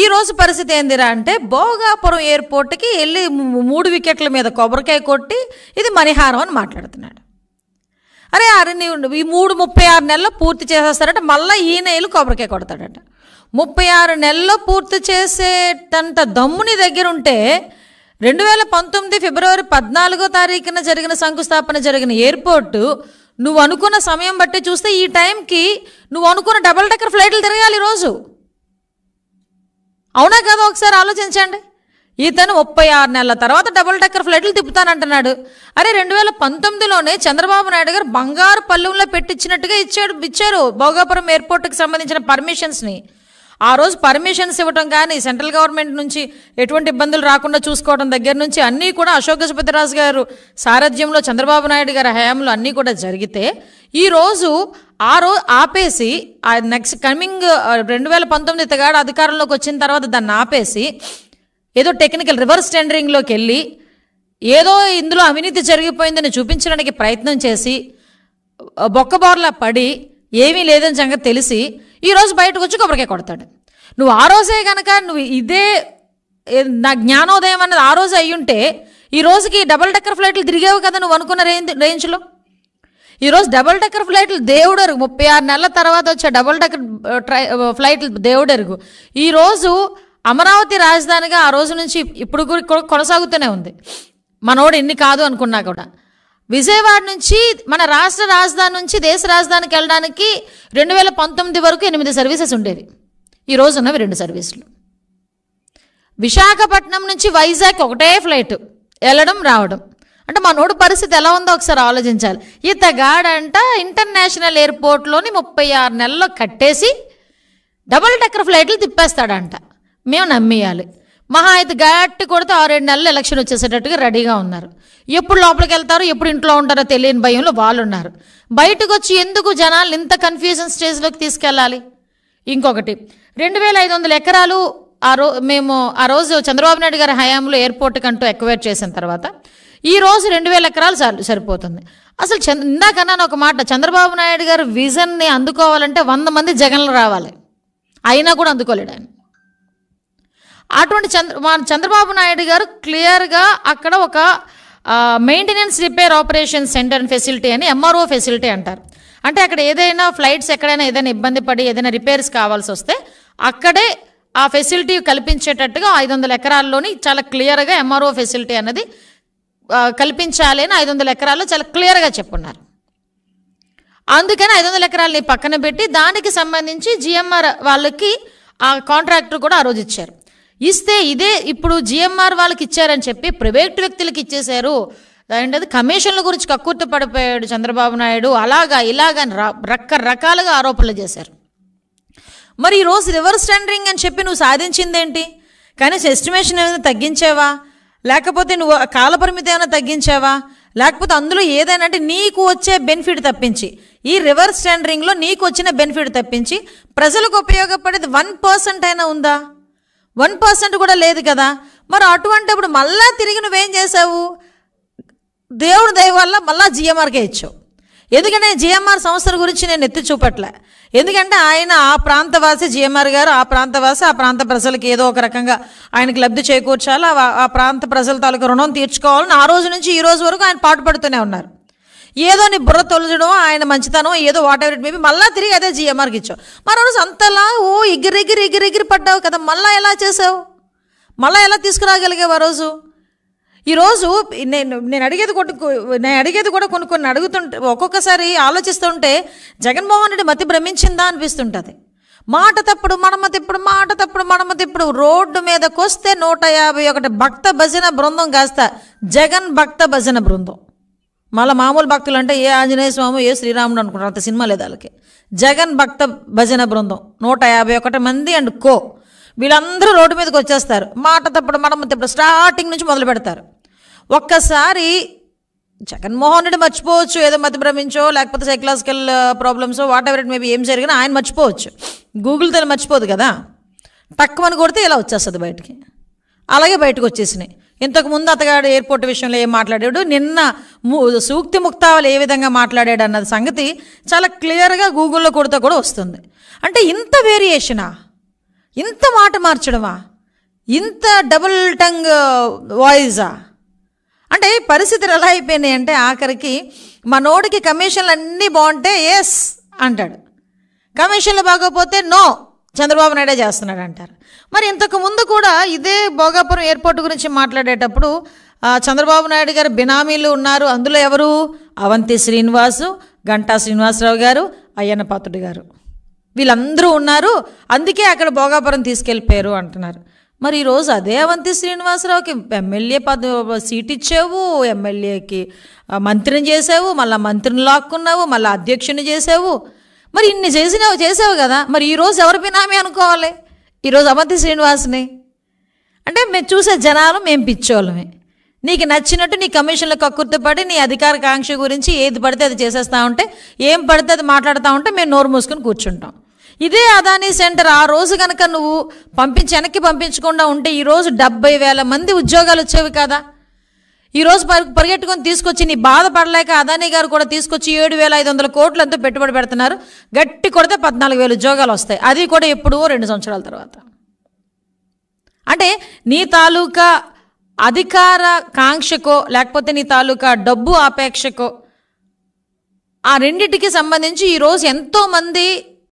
ఈ రోజు పరిస్థితి ఏందిరా అంటే భోగాపురం ఎయిర్పోర్ట్కి వెళ్ళి మూడు వికెట్ల మీద కొబ్బరికాయ కొట్టి ఇది మణిహారం అని మాట్లాడుతున్నాడు అరే అరే నీవు ఈ మూడు ముప్పై ఆరు నెలలు పూర్తి చేసేస్తారంటే మళ్ళీ ఈయన వెళ్ళి కొబ్బరికాయ కొడతాడట ముప్పై ఆరు నెలల్లో పూర్తి చేసేటంత దమ్ముని దగ్గర ఉంటే రెండు వేల పంతొమ్మిది ఫిబ్రవరి పద్నాలుగో తారీఖున జరిగిన శంకుస్థాపన జరిగిన ఎయిర్పోర్టు నువ్వు అనుకున్న సమయం బట్టి చూస్తే ఈ టైంకి నువ్వు అనుకున్న డబల్ డెక్కర్ ఫ్లైట్లు తిరగాలి ఈరోజు అవునా కదా ఒకసారి ఆలోచించండి ఇతను ముప్పై ఆరు నెలల తర్వాత డబుల్ టెక్కర్ ఫ్లైట్లు తిప్పుతానంటున్నాడు అరే రెండు వేల పంతొమ్మిదిలోనే చంద్రబాబు నాయుడు గారు బంగారు పల్లెంలో పెట్టించినట్టుగా ఇచ్చాడు ఇచ్చారు భోగాపురం ఎయిర్పోర్ట్కి సంబంధించిన పర్మిషన్స్ని ఆ రోజు పర్మిషన్స్ ఇవ్వటం కానీ సెంట్రల్ గవర్నమెంట్ నుంచి ఎటువంటి ఇబ్బందులు రాకుండా చూసుకోవడం దగ్గర నుంచి అన్నీ కూడా అశోక్ గజపతిరాజు గారు సారథ్యంలో చంద్రబాబు నాయుడు గారి హయాంలో అన్నీ కూడా జరిగితే ఈరోజు ఆ రోజు ఆపేసి ఆ నెక్స్ట్ కమింగ్ రెండు వేల పంతొమ్మిది ఇతగాడు అధికారంలోకి వచ్చిన తర్వాత దాన్ని ఆపేసి ఏదో టెక్నికల్ రివర్స్ టెండరింగ్లోకి వెళ్ళి ఏదో ఇందులో అవినీతి జరిగిపోయిందని చూపించడానికి ప్రయత్నం చేసి బొక్కబోర్లా పడి ఏమీ లేదని సంగతి తెలిసి ఈరోజు బయటకు వచ్చి కొబ్బరికాయ కొడతాడు నువ్వు ఆ రోజే కనుక నువ్వు ఇదే నా జ్ఞానోదయం అన్నది ఆ రోజు అయ్యి ఉంటే ఈ రోజుకి డబుల్ డెక్కర్ ఫ్లైట్లు తిరిగేవు కదా నువ్వు అనుకున్న రేంజ్ రేంజ్లో ఈరోజు డబుల్ డెక్కర్ ఫ్లైట్లు దేవుడరుగు ముప్పై ఆరు నెలల తర్వాత వచ్చే డబుల్ డెక్కర్ ట్రై ఫ్లైట్లు దేవుడరుగు ఈరోజు అమరావతి రాజధానిగా ఆ రోజు నుంచి ఇప్పుడు కొనసాగుతూనే ఉంది మనోడు ఎన్ని కాదు అనుకున్నా కూడా విజయవాడ నుంచి మన రాష్ట్ర రాజధాని నుంచి దేశ రాజధానికి వెళ్ళడానికి రెండు వేల పంతొమ్మిది వరకు ఎనిమిది సర్వీసెస్ ఉండేవి ఈరోజు ఉన్నవి రెండు సర్వీసులు విశాఖపట్నం నుంచి వైజాగ్ ఒకటే ఫ్లైట్ వెళ్ళడం రావడం అంటే మా నోడు పరిస్థితి ఎలా ఉందో ఒకసారి ఆలోచించాలి గాడంట ఇంటర్నేషనల్ ఎయిర్పోర్ట్లోని ముప్పై ఆరు నెలల్లో కట్టేసి డబుల్ డెక్కర్ ఫ్లైట్లు తిప్పేస్తాడంట మేము నమ్మేయాలి మహా అయితే గట్టి కొడితే ఆరేడు నెలలు ఎలక్షన్ వచ్చేసేటట్టుగా రెడీగా ఉన్నారు ఎప్పుడు లోపలికి వెళ్తారో ఎప్పుడు ఇంట్లో ఉంటారో తెలియని భయంలో వాళ్ళు ఉన్నారు బయటకు వచ్చి ఎందుకు జనాలు ఇంత కన్ఫ్యూజన్ స్టేజ్లోకి తీసుకెళ్ళాలి ఇంకొకటి రెండు వేల ఐదు వందల ఎకరాలు ఆ రో మేము ఆ రోజు చంద్రబాబు నాయుడు గారి హయాంలో ఎయిర్పోర్ట్ కంటూ ఎక్వేట్ చేసిన తర్వాత ఈ రోజు రెండు వేల ఎకరాలు సరిపోతుంది అసలు చంద్ర ఇందాకన్నాను ఒక మాట చంద్రబాబు నాయుడు గారు విజన్ని అందుకోవాలంటే వంద మంది జగన్లు రావాలి అయినా కూడా అందుకోలేడు ఆయన అటువంటి చంద్ర మన చంద్రబాబు నాయుడు గారు క్లియర్గా అక్కడ ఒక maintenance repair operation center and facility అని ఎంఆర్ఓ ఫెసిలిటీ అంటారు అంటే అక్కడ ఏదైనా ఫ్లైట్స్ ఎక్కడైనా ఏదైనా ఇబ్బంది పడి ఏదైనా రిపేర్స్ కావాల్సి వస్తే అక్కడే ఆ ఫెసిలిటీ కల్పించేటట్టుగా ఐదు వందల ఎకరాల్లోని చాలా క్లియర్గా ఎంఆర్ఓ ఫెసిలిటీ అన్నది కల్పించాలి అని ఐదు వందల ఎకరాల్లో చాలా క్లియర్గా చెప్పున్నారు అందుకని ఐదు వందల ఎకరాలని పక్కన పెట్టి దానికి సంబంధించి జిఎంఆర్ వాళ్ళకి ఆ కాంట్రాక్టర్ కూడా ఆ రోజు ఇచ్చారు ఇస్తే ఇదే ఇప్పుడు జిఎంఆర్ వాళ్ళకి ఇచ్చారని చెప్పి ప్రైవేట్ వ్యక్తులకు ఇచ్చేశారు అండ్ అది కమిషన్ల గురించి కక్కుర్తి పడిపోయాడు చంద్రబాబు నాయుడు అలాగా ఇలాగని రకరకాలుగా ఆరోపణలు చేశారు మరి ఈరోజు రివర్స్ టెండరింగ్ అని చెప్పి నువ్వు సాధించిందేంటి కనీసం ఎస్టిమేషన్ ఏమైనా తగ్గించావా లేకపోతే నువ్వు కాలపరిమితి ఏమైనా తగ్గించావా లేకపోతే అందులో ఏదైనా అంటే నీకు వచ్చే బెనిఫిట్ తప్పించి ఈ రివర్స్ టెండరింగ్లో నీకు వచ్చిన బెనిఫిట్ తప్పించి ప్రజలకు ఉపయోగపడేది వన్ పర్సెంట్ అయినా ఉందా వన్ పర్సెంట్ కూడా లేదు కదా మరి అటువంటిప్పుడు మళ్ళా తిరిగి నువ్వేం చేసావు దేవుడు దయ వల్ల మళ్ళా జిఎంఆర్కే ఇచ్చావు ఎందుకంటే జిఎంఆర్ సంస్థల గురించి నేను ఎత్తి చూపట్లే ఎందుకంటే ఆయన ఆ ప్రాంతవాసి జిఎంఆర్ గారు ఆ ప్రాంతవాసి ఆ ప్రాంత ప్రజలకు ఏదో ఒక రకంగా ఆయనకు లబ్ధి చేకూర్చాలి ఆ ప్రాంత ప్రజల తాలూకు రుణం తీర్చుకోవాలని ఆ రోజు నుంచి ఈ రోజు వరకు ఆయన పాటుపడుతూనే ఉన్నారు ఏదో నీ బుర్ర తొలచడం ఆయన మంచితనం ఏదో వాట్ ఎవర్ ఇట్ మేబీ మళ్ళీ తిరిగి అదే జిఎంఆర్కి ఇచ్చావు మరో రోజు అంతలా ఓ ఎగిరెగిరి ఎగిరెగిరి పడ్డావు కదా మళ్ళీ ఎలా చేసావు మళ్ళీ ఎలా తీసుకురాగలిగావు ఆ రోజు ఈరోజు నేను నేను అడిగేది కొన్ని నేను అడిగేది కూడా కొన్ని కొన్ని అడుగుతుంటే ఒక్కొక్కసారి ఆలోచిస్తుంటే జగన్మోహన్ రెడ్డి మతి భ్రమించిందా అనిపిస్తుంటుంది మాట తప్పుడు మడమ తిప్పుడు మాట తప్పుడు మడమ తిప్పుడు రోడ్డు మీదకొస్తే నూట యాభై ఒకటి భక్త భజన బృందం కాస్త జగన్ భక్త భజన బృందం మళ్ళీ మామూలు భక్తులు అంటే ఏ ఆంజనేయ స్వామి ఏ శ్రీరాముడు అనుకుంటారు అంత సినిమా లేదు వాళ్ళకి జగన్ భక్త భజన బృందం నూట యాభై ఒకటి మంది అండ్ కో వీళ్ళందరూ రోడ్డు మీదకి వచ్చేస్తారు మాట తప్పుడు మనం తప్పుడు స్టార్టింగ్ నుంచి మొదలు పెడతారు ఒక్కసారి జగన్మోహన్ రెడ్డి మర్చిపోవచ్చు ఏదో మతిభ్రమించో లేకపోతే psychological problems whatever it maybe ఏం జరిగినా ఆయన మర్చిపోవచ్చు గూగుల్ తను మర్చిపోదు కదా తక్కువని కొడితే ఇలా వచ్చేస్తుంది బయటికి అలాగే బయటకు వచ్చేసినాయి ఇంతకుముందు అతగాడు ఎయిర్పోర్ట్ విషయంలో ఏం మాట్లాడాడు నిన్న సూక్తి ముక్తావలు ఏ విధంగా మాట్లాడాడు అన్నది సంగతి చాలా క్లియర్గా గూగుల్లో కొడితే కూడా వస్తుంది అంటే ఇంత వేరియేషనా ఇంత మాట మార్చడమా ఇంత డబుల్ టంగ్ వాయిజా అంటే పరిస్థితులు ఎలా అయిపోయినాయి అంటే ఆఖరికి మనోడికి కమిషన్లు అన్నీ బాగుంటే ఎస్ అంటాడు కమిషన్లు బాగోపోతే నో చంద్రబాబు నాయుడే చేస్తున్నాడు అంటారు మరి ఇంతకు ముందు కూడా ఇదే భోగాపురం ఎయిర్పోర్ట్ గురించి మాట్లాడేటప్పుడు చంద్రబాబు నాయుడు గారు బినామీలు ఉన్నారు అందులో ఎవరు అవంతి శ్రీనివాసు గంటా శ్రీనివాసరావు గారు అయ్యన్న గారు వీళ్ళందరూ ఉన్నారు అందుకే అక్కడ భోగాపురం తీసుకెళ్ళిపోయారు అంటున్నారు మరి ఈరోజు అదే అవంతి శ్రీనివాసరావుకి ఎమ్మెల్యే పద సీట్ ఇచ్చావు ఎమ్మెల్యేకి మంత్రిని చేసావు మళ్ళీ మంత్రిని లాక్కున్నావు మళ్ళీ అధ్యక్షుని చేసావు మరి ఇన్ని చేసినావు చేసావు కదా మరి ఈరోజు ఎవరి బినామీ అనుకోవాలి ఈరోజు అమతి శ్రీనివాస్ని అంటే మేము చూసే జనాలు మేము పిచ్చోళ్ళమే నీకు నచ్చినట్టు నీ కమిషన్లు కక్కుర్తిపడి నీ అధికార కాంక్ష గురించి ఏది పడితే అది చేసేస్తూ ఉంటే ఏం పడితే అది మాట్లాడుతూ ఉంటే మేము నోరు మూసుకొని కూర్చుంటాం ఇదే అదానీ సెంటర్ ఆ రోజు కనుక నువ్వు పంపించి వెనక్కి పంపించకుండా ఉంటే ఈరోజు డెబ్బై వేల మంది ఉద్యోగాలు వచ్చేవి కదా ఈరోజు పరిగెట్టుకొని తీసుకొచ్చి నీ బాధపడలేక అదానీ గారు కూడా తీసుకొచ్చి ఏడు వేల ఐదు వందల కోట్లంతా పెట్టుబడి పెడుతున్నారు గట్టి కొడితే పద్నాలుగు వేలు ఉద్యోగాలు వస్తాయి అది కూడా ఎప్పుడో రెండు సంవత్సరాల తర్వాత అంటే నీ తాలూకా అధికార కాంక్షకో లేకపోతే నీ తాలూకా డబ్బు ఆపేక్షకో ఆ రెండిటికి సంబంధించి ఈరోజు ఎంతోమంది